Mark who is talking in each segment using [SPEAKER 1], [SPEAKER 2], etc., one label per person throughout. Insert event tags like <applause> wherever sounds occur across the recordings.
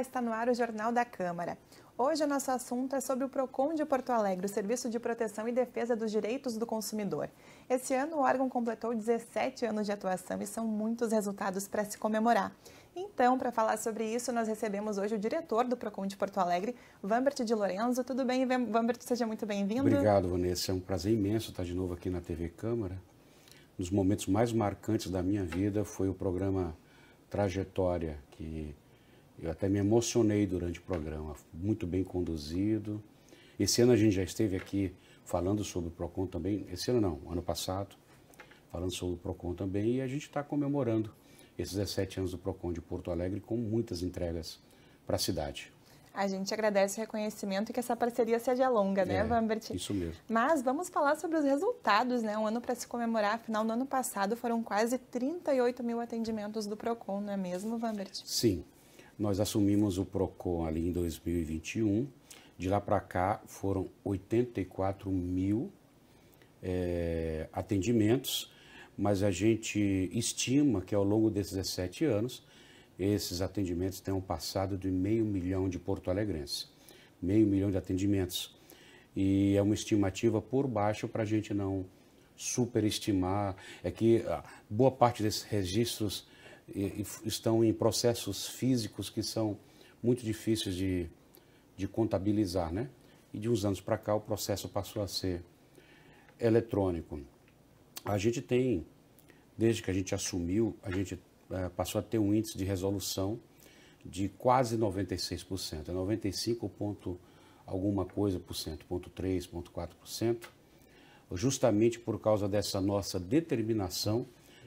[SPEAKER 1] está no ar o Jornal da Câmara. Hoje o nosso assunto é sobre o PROCON de Porto Alegre, o Serviço de Proteção e Defesa dos Direitos do Consumidor. Esse ano o órgão completou 17 anos de atuação e são muitos resultados para se comemorar. Então, para falar sobre isso, nós recebemos hoje o diretor do PROCON de Porto Alegre, Vambert de Lorenzo. Tudo bem, Vambert? Seja muito bem-vindo. Obrigado,
[SPEAKER 2] Vanessa. É um prazer imenso estar de novo aqui na TV Câmara. Um dos momentos mais marcantes da minha vida foi o programa Trajetória, que eu até me emocionei durante o programa, muito bem conduzido. Esse ano a gente já esteve aqui falando sobre o PROCON também, esse ano não, ano passado, falando sobre o PROCON também, e a gente está comemorando esses 17 anos do PROCON de Porto Alegre com muitas entregas para a cidade.
[SPEAKER 1] A gente agradece o reconhecimento e que essa parceria seja longa, né, é, Isso mesmo. Mas vamos falar sobre os resultados, né? Um ano para se comemorar. Afinal, no ano passado foram quase 38 mil atendimentos do PROCON, não é mesmo, Vambert?
[SPEAKER 2] Sim. Nós assumimos o PROCON ali em 2021. De lá para cá foram 84 mil é, atendimentos, mas a gente estima que ao longo desses 17 anos esses atendimentos tenham passado de meio milhão de porto-alegrenses. Meio milhão de atendimentos. E é uma estimativa por baixo para a gente não superestimar. É que ah, boa parte desses registros e, estão em processos físicos que são muito difíceis de, de contabilizar, né? E de uns anos para cá o processo passou a ser eletrônico. A gente tem, desde que a gente assumiu, a gente é, passou a ter um índice de resolução de quase 96%, é 95 ponto alguma coisa por cento, ponto 3, ponto 4%, justamente por causa dessa nossa determinação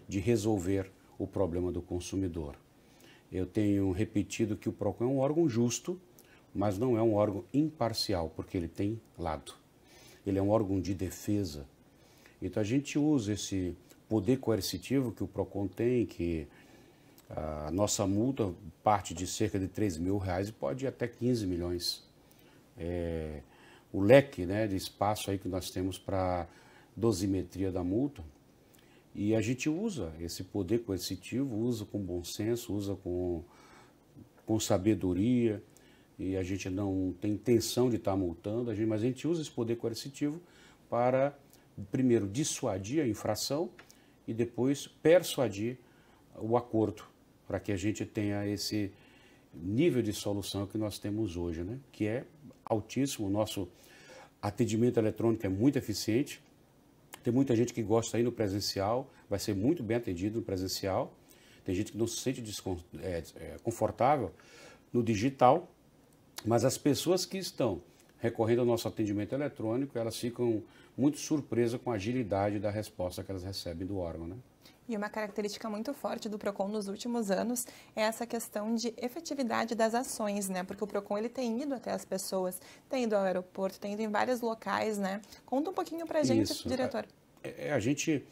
[SPEAKER 2] de resolver o problema do consumidor. Eu tenho repetido que o PROCON é um órgão justo, mas não é um órgão imparcial, porque ele tem lado. Ele é um órgão de defesa. Então a gente usa esse poder coercitivo que o PROCON tem, que a nossa multa parte de cerca de 3 mil reais e pode ir até 15 milhões. É, o leque né, de espaço aí que nós temos para dosimetria da multa e a gente usa esse poder coercitivo, usa com bom senso, usa com, com sabedoria, e a gente não tem intenção de estar tá multando, a gente, mas a gente usa esse poder coercitivo para, primeiro, dissuadir a infração e depois persuadir o acordo, para que a gente tenha esse nível de solução que nós temos hoje, né? que é altíssimo. O nosso atendimento eletrônico é muito eficiente, tem muita gente que gosta aí no presencial, vai ser muito bem atendido no presencial. Tem gente que não se sente é, é, confortável no digital, mas as pessoas que estão recorrendo ao nosso atendimento eletrônico, elas ficam muito surpresas com a agilidade da resposta que elas recebem do órgão, né?
[SPEAKER 1] E uma característica muito forte do Procon nos últimos anos é essa questão de efetividade das ações, né? Porque o Procon ele tem ido até as pessoas, tem ido ao aeroporto, tem ido em vários locais, né? Conta um pouquinho para gente, Isso. diretor.
[SPEAKER 2] A, é, é, a gente,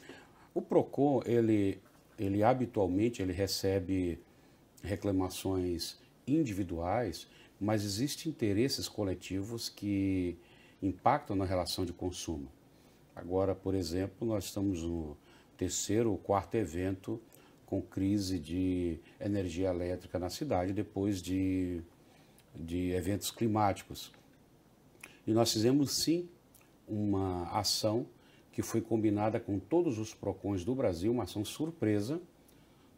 [SPEAKER 2] o Procon ele ele habitualmente ele recebe reclamações individuais, mas existem interesses coletivos que impactam na relação de consumo. Agora, por exemplo, nós estamos no, terceiro ou quarto evento com crise de energia elétrica na cidade, depois de, de eventos climáticos. E nós fizemos sim uma ação que foi combinada com todos os PROCONs do Brasil, uma ação surpresa,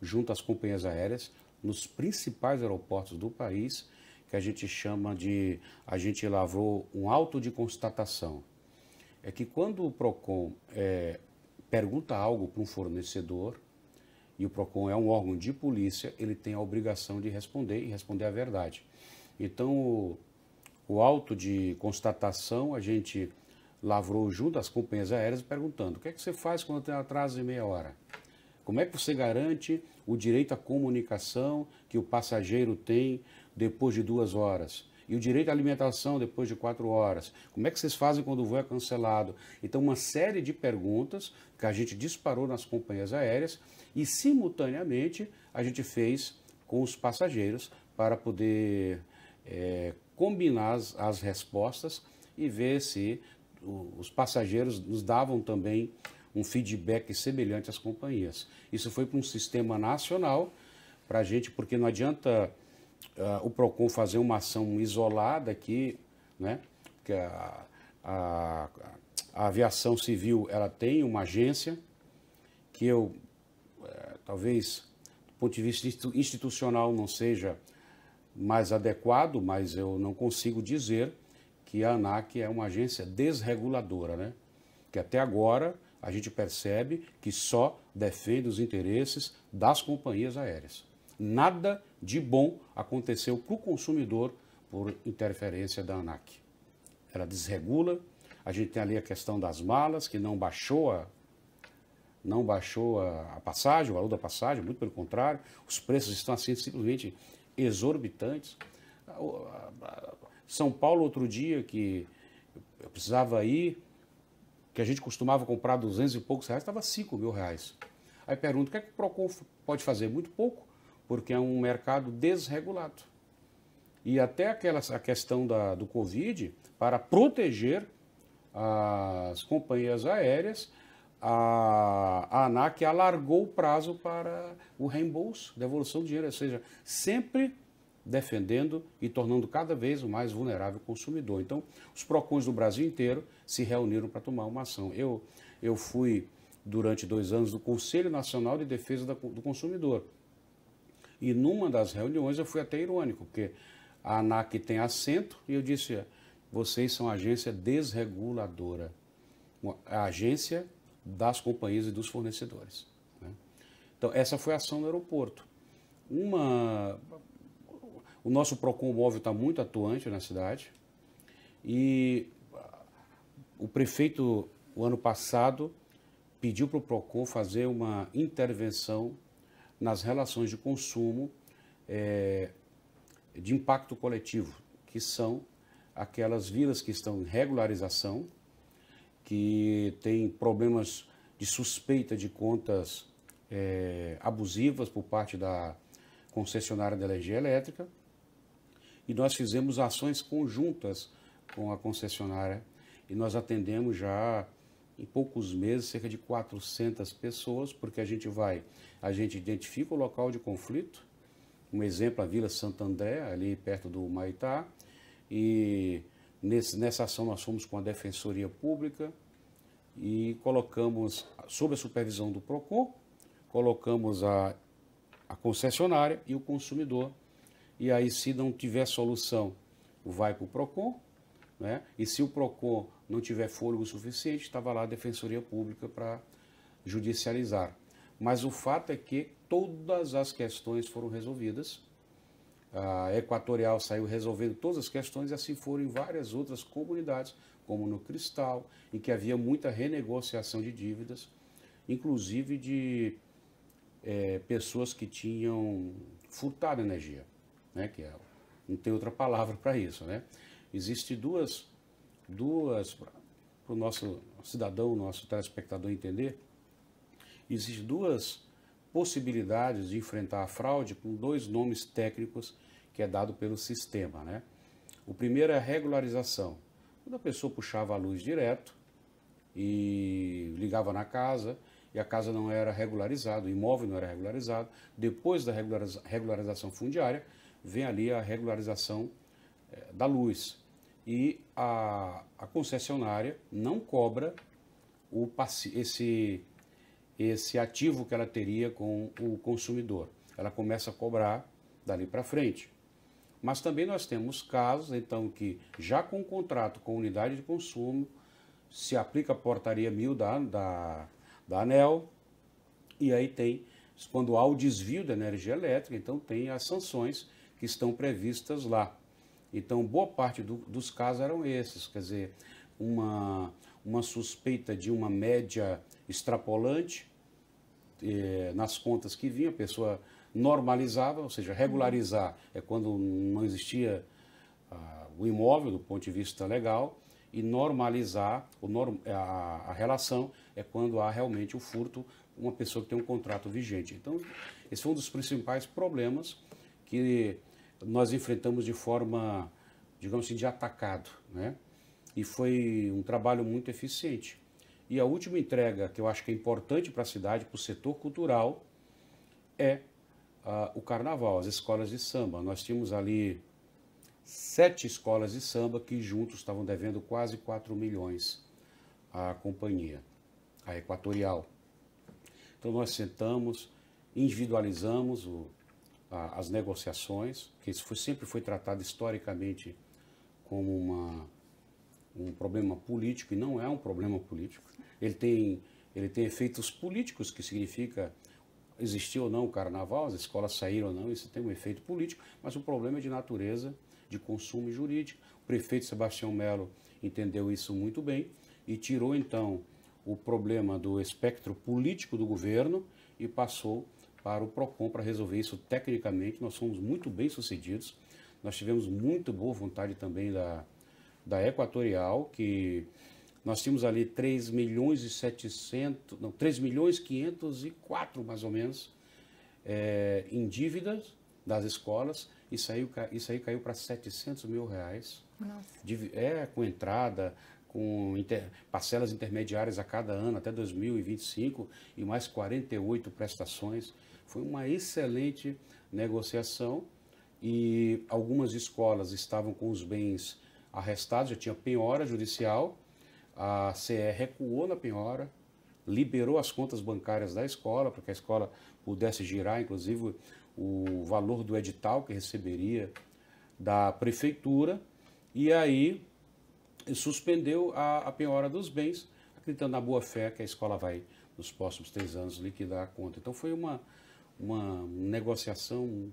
[SPEAKER 2] junto às companhias aéreas, nos principais aeroportos do país, que a gente chama de. A gente lavrou um auto de constatação. É que quando o PROCON é, pergunta algo para um fornecedor e o PROCON é um órgão de polícia, ele tem a obrigação de responder e responder a verdade. Então, o, o auto de constatação, a gente lavrou junto às companhias aéreas perguntando: o que é que você faz quando tem atraso de meia hora? Como é que você garante o direito à comunicação que o passageiro tem depois de duas horas? E o direito à alimentação depois de quatro horas? Como é que vocês fazem quando o voo é cancelado? Então, uma série de perguntas que a gente disparou nas companhias aéreas e, simultaneamente, a gente fez com os passageiros para poder é, combinar as, as respostas e ver se os passageiros nos davam também um feedback semelhante às companhias. Isso foi para um sistema nacional para a gente, porque não adianta uh, o PROCON fazer uma ação isolada aqui, né? Porque a, a, a aviação civil ela tem uma agência que eu, eh, talvez, do ponto de vista institucional, não seja mais adequado, mas eu não consigo dizer que a ANAC é uma agência desreguladora, né? Que até agora a gente percebe que só defende os interesses das companhias aéreas. Nada de bom aconteceu para o consumidor por interferência da ANAC. Ela desregula, a gente tem ali a questão das malas, que não baixou a, não baixou a, a passagem, o valor da passagem, muito pelo contrário, os preços estão assim simplesmente exorbitantes. Ah, São Paulo, outro dia, que eu precisava ir, que a gente costumava comprar 200 e poucos reais, estava 5 mil reais. Aí pergunto, o que é que o PROCON pode fazer? Muito pouco porque é um mercado desregulado. E até aquela, a questão da, do Covid, para proteger as companhias aéreas, a, a ANAC alargou o prazo para o reembolso, devolução do dinheiro, ou seja, sempre defendendo e tornando cada vez o mais vulnerável o consumidor. Então, os PROCONs do Brasil inteiro se reuniram para tomar uma ação. Eu, eu fui, durante dois anos, do Conselho Nacional de Defesa do Consumidor, e numa das reuniões eu fui até irônico, porque a ANAC tem assento e eu disse: vocês são agência desreguladora, a agência das companhias e dos fornecedores. Né? Então, essa foi a ação do aeroporto. Uma... O nosso PROCON móvel está muito atuante na cidade e o prefeito, o ano passado, pediu para o PROCON fazer uma intervenção nas relações de consumo é, de impacto coletivo, que são aquelas vilas que estão em regularização, que têm problemas de suspeita de contas é, abusivas por parte da concessionária da energia elétrica. E nós fizemos ações conjuntas com a concessionária e nós atendemos já em poucos meses cerca de 400 pessoas, porque a gente vai, a gente identifica o local de conflito, um exemplo a Vila Santo André, ali perto do Maitá, e nesse, nessa ação nós fomos com a Defensoria Pública e colocamos, sob a supervisão do PROCON, colocamos a, a concessionária e o consumidor, e aí se não tiver solução, vai para o PROCON, né? E se o PROCON não tiver fôlego suficiente, estava lá a Defensoria Pública para judicializar. Mas o fato é que todas as questões foram resolvidas. A Equatorial saiu resolvendo todas as questões e assim foram em várias outras comunidades, como no Cristal, em que havia muita renegociação de dívidas, inclusive de é, pessoas que tinham furtado energia, né? que é, não tem outra palavra para isso. Né? Existem duas, duas para o nosso cidadão, nosso telespectador entender, existem duas possibilidades de enfrentar a fraude com dois nomes técnicos que é dado pelo sistema. Né? O primeiro é a regularização. Quando a pessoa puxava a luz direto e ligava na casa e a casa não era regularizada, o imóvel não era regularizado, depois da regularização fundiária, vem ali a regularização eh, da luz e a, a concessionária não cobra o, esse, esse ativo que ela teria com o consumidor. Ela começa a cobrar dali para frente. Mas também nós temos casos, então, que já com o contrato com unidade de consumo, se aplica a portaria 1000 da, da, da ANEL, e aí tem, quando há o desvio da energia elétrica, então tem as sanções que estão previstas lá. Então, boa parte do, dos casos eram esses, quer dizer, uma, uma suspeita de uma média extrapolante eh, nas contas que vinha, a pessoa normalizava, ou seja, regularizar uhum. é quando não existia ah, o imóvel do ponto de vista legal, e normalizar norm, a, a relação é quando há realmente o furto, uma pessoa que tem um contrato vigente. Então, esse foi um dos principais problemas que nós enfrentamos de forma, digamos assim, de atacado, né? E foi um trabalho muito eficiente. E a última entrega que eu acho que é importante para a cidade, para o setor cultural, é uh, o carnaval, as escolas de samba. Nós tínhamos ali sete escolas de samba que juntos estavam devendo quase 4 milhões à companhia, à Equatorial. Então nós sentamos, individualizamos o, as negociações, que isso foi, sempre foi tratado historicamente como uma, um problema político e não é um problema político. Ele tem, ele tem efeitos políticos, que significa existiu ou não o carnaval, as escolas saíram ou não, isso tem um efeito político, mas o problema é de natureza de consumo jurídico. O prefeito Sebastião Melo entendeu isso muito bem e tirou então o problema do espectro político do governo e passou para o PROCON para resolver isso tecnicamente. Nós fomos muito bem sucedidos. Nós tivemos muito boa vontade também da, da Equatorial, que nós tínhamos ali 3 milhões e 700, não, 3 milhões e 504 mais ou menos é, em dívidas das escolas. Isso aí, isso aí caiu para 700 mil reais. Nossa. é, com entrada, com inter, parcelas intermediárias a cada ano até 2025 e mais 48 prestações. Foi uma excelente negociação e algumas escolas estavam com os bens arrestados, já tinha penhora judicial, a CE recuou na penhora, liberou as contas bancárias da escola para que a escola pudesse girar, inclusive o valor do edital que receberia da prefeitura, e aí suspendeu a, a penhora dos bens, acreditando na boa fé que a escola vai, nos próximos três anos, liquidar a conta. Então foi uma uma negociação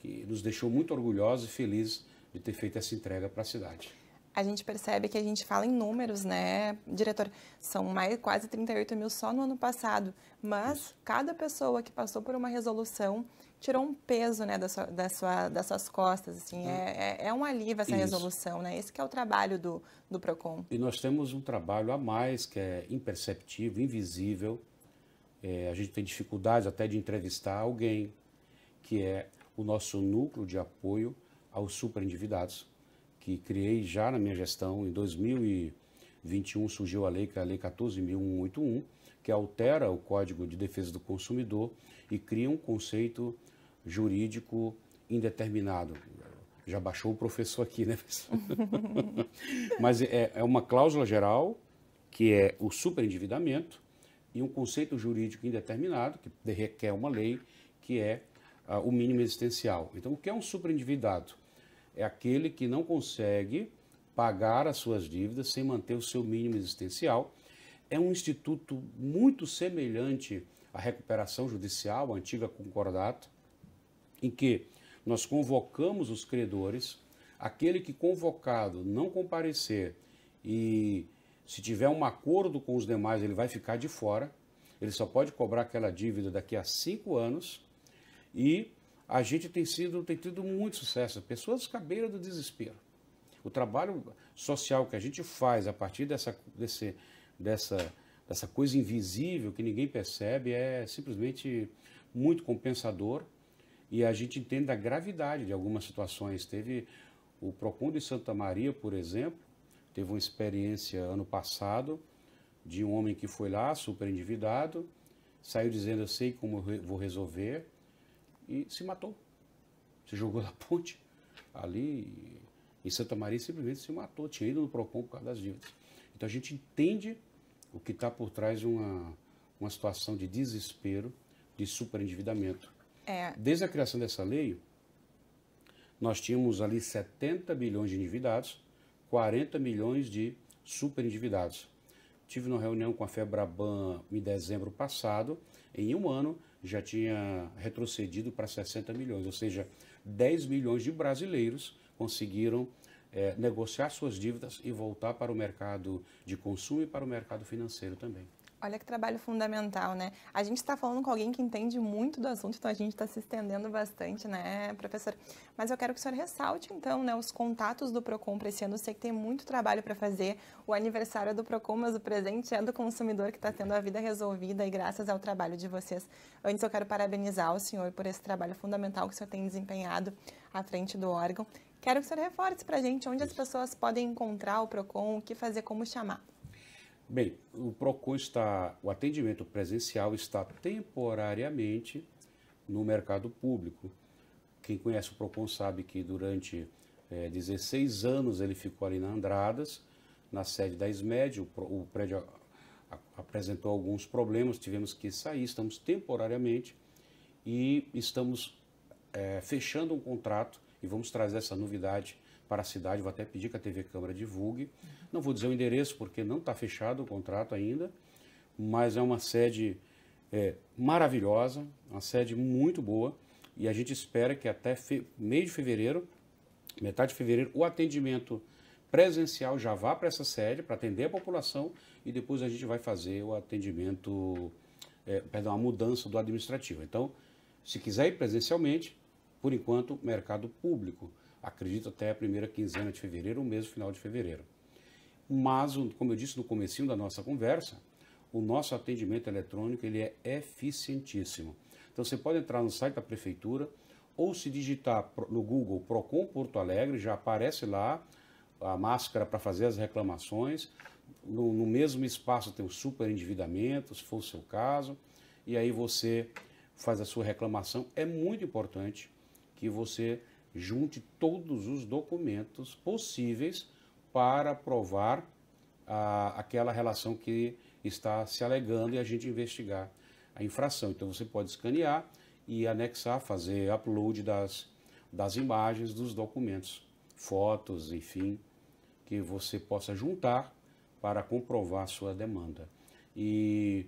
[SPEAKER 2] que nos deixou muito orgulhosos e felizes de ter feito essa entrega para a cidade.
[SPEAKER 1] A gente percebe que a gente fala em números, né, diretor? São mais, quase 38 mil só no ano passado, mas Isso. cada pessoa que passou por uma resolução tirou um peso, né, da sua, da sua, das suas costas, assim, hum. é, é, é, um alívio essa Isso. resolução, né? Esse que é o trabalho do, do PROCON.
[SPEAKER 2] E nós temos um trabalho a mais que é imperceptível, invisível, é, a gente tem dificuldades até de entrevistar alguém, que é o nosso núcleo de apoio aos superendividados, que criei já na minha gestão. Em 2021 surgiu a lei, que é a Lei 14.181, que altera o Código de Defesa do Consumidor e cria um conceito jurídico indeterminado. Já baixou o professor aqui, né, pessoal? <laughs> Mas é, é uma cláusula geral, que é o superendividamento, e um conceito jurídico indeterminado, que requer uma lei, que é ah, o mínimo existencial. Então, o que é um superendividado? É aquele que não consegue pagar as suas dívidas sem manter o seu mínimo existencial. É um instituto muito semelhante à recuperação judicial, a antiga concordato, em que nós convocamos os credores, aquele que convocado não comparecer e se tiver um acordo com os demais, ele vai ficar de fora. Ele só pode cobrar aquela dívida daqui a cinco anos. E a gente tem sido tem tido muito sucesso. Pessoas à do desespero. O trabalho social que a gente faz a partir dessa, desse, dessa, dessa coisa invisível que ninguém percebe é simplesmente muito compensador e a gente entende a gravidade de algumas situações. Teve o Procon de Santa Maria, por exemplo, teve uma experiência ano passado de um homem que foi lá, super endividado, saiu dizendo eu sei como eu vou resolver e se matou. Se jogou <laughs> na ponte ali em Santa Maria simplesmente se matou, tinha ido no PROCON por causa das dívidas. Então a gente entende o que está por trás de uma, uma situação de desespero, de superendividamento. É. Desde a criação dessa lei, nós tínhamos ali 70 bilhões de endividados, 40 milhões de endividados. Tive uma reunião com a Febraban em dezembro passado, em um ano já tinha retrocedido para 60 milhões, ou seja, 10 milhões de brasileiros conseguiram é, negociar suas dívidas e voltar para o mercado de consumo e para o mercado financeiro também.
[SPEAKER 1] Olha que trabalho fundamental, né? A gente está falando com alguém que entende muito do assunto, então a gente está se estendendo bastante, né, professor? Mas eu quero que o senhor ressalte, então, né, os contatos do PROCON para esse ano. Eu sei que tem muito trabalho para fazer. O aniversário é do PROCON, mas o presente é do consumidor que está tendo a vida resolvida e graças ao trabalho de vocês. Antes, eu quero parabenizar o senhor por esse trabalho fundamental que o senhor tem desempenhado à frente do órgão. Quero que o senhor reforce para a gente onde as pessoas podem encontrar o PROCON, o que fazer, como chamar.
[SPEAKER 2] Bem, o PROCON está, o atendimento presencial está temporariamente no mercado público. Quem conhece o PROCON sabe que durante é, eh, 16 anos ele ficou ali na Andradas, na sede da ESMED, o, o prédio a, a, apresentou alguns problemas, tivemos que sair, estamos temporariamente e estamos é, fechando um contrato e vamos trazer essa novidade para a cidade. Vou até pedir que a TV Câmara divulgue. Não vou dizer o endereço, porque não está fechado o contrato ainda, mas é uma sede é, maravilhosa, uma sede muito boa, e a gente espera que até meio de fevereiro, metade de fevereiro, o atendimento presencial já vá para essa sede, para atender a população, e depois a gente vai fazer o atendimento, é, perdão, a mudança do administrativo. Então, se quiser ir presencialmente, por enquanto, mercado público acredito até a primeira quinzena de fevereiro, ou mesmo final de fevereiro. Mas, como eu disse no comecinho da nossa conversa, o nosso atendimento eletrônico ele é eficientíssimo. Então você pode entrar no site da prefeitura ou se digitar no Google Procon Porto Alegre, já aparece lá a máscara para fazer as reclamações. No, no, mesmo espaço tem o super endividamento, se for o seu caso, e aí você faz a sua reclamação. É muito importante que você junte todos os documentos possíveis para provar a, ah, aquela relação que está se alegando e a gente investigar a infração. Então você pode escanear e anexar, fazer upload das, das imagens, dos documentos, fotos, enfim, que você possa juntar para comprovar a sua demanda. E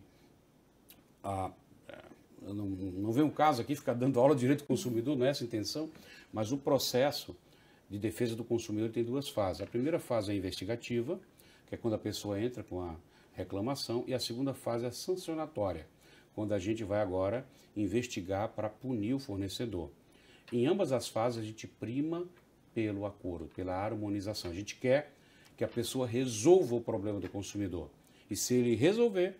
[SPEAKER 2] a, ah, não, não vem um caso aqui ficar dando aula de direito do consumidor, não é essa a intenção, mas o processo de defesa do consumidor tem duas fases. A primeira fase é a investigativa, que é quando a pessoa entra com a reclamação, e a segunda fase é a sancionatória, quando a gente vai agora investigar para punir o fornecedor. Em ambas as fases, a gente prima pelo acordo, pela harmonização. A gente quer que a pessoa resolva o problema do consumidor. E se ele resolver,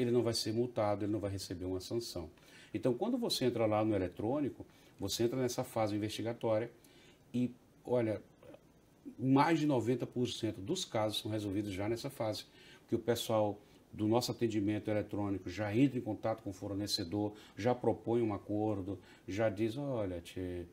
[SPEAKER 2] ele não vai ser multado, ele não vai receber uma sanção. Então, quando você entra lá no eletrônico, você entra nessa fase investigatória e, olha, mais de 90% dos casos são resolvidos já nessa fase, porque o pessoal do nosso atendimento eletrônico já entra em contato com o fornecedor, já propõe um acordo, já diz, olha, te,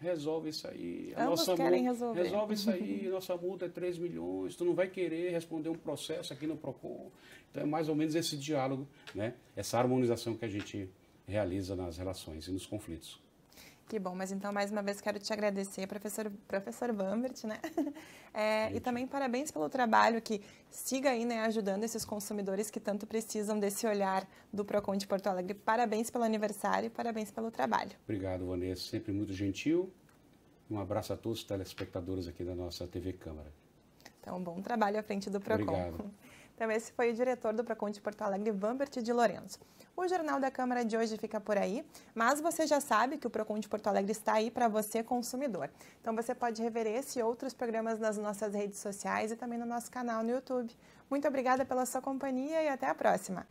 [SPEAKER 2] resolve isso aí. A Ambos nossa querem multa, resolver. Resolve isso aí, nossa multa é 3 milhões, tu não vai querer responder um processo aqui no PROCON. Então é mais ou menos esse diálogo, né? essa harmonização que a gente realiza nas relações e nos conflitos.
[SPEAKER 1] Que bom, mas então mais uma vez quero te agradecer, professor, professor Bambert, né? <laughs> É, e também parabéns pelo trabalho que siga aí, né, ajudando esses consumidores que tanto precisam desse olhar do PROCON de Porto Alegre. Parabéns pelo aniversário e parabéns pelo trabalho.
[SPEAKER 2] Obrigado, Vanessa, sempre muito gentil. Um abraço a todos os telespectadores aqui da nossa TV Câmara.
[SPEAKER 1] Então, bom trabalho à frente do PROCON. Obrigado. <laughs> Então, esse foi o diretor do PROCON de Porto Alegre, Vambert de Lourenço. O Jornal da Câmara de hoje fica por aí, mas você já sabe que o PROCON de Porto Alegre está aí para você, consumidor. Então, você pode rever esse e outros programas nas nossas redes sociais e também no nosso canal no YouTube. Muito obrigada pela sua companhia e até a próxima!